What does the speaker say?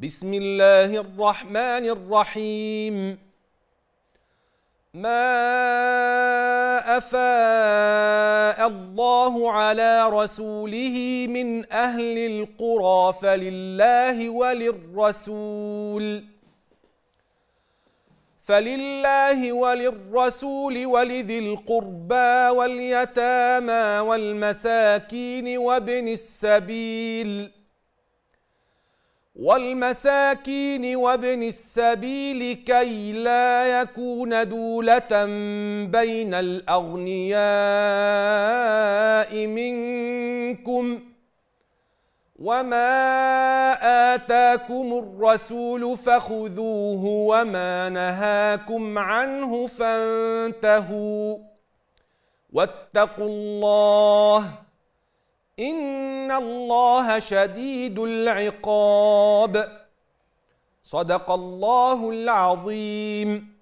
بسم الله الرحمن الرحيم ما افاء الله على رسوله من اهل القرى فلله وللرسول فلله وللرسول ولذي القربى واليتامى والمساكين وابن السبيل والمساكين وابن السبيل كي لا يكون دولة بين الأغنياء منكم وما آتاكم الرسول فخذوه وما نهاكم عنه فانتهوا واتقوا الله إن إن الله شديد العقاب صدق الله العظيم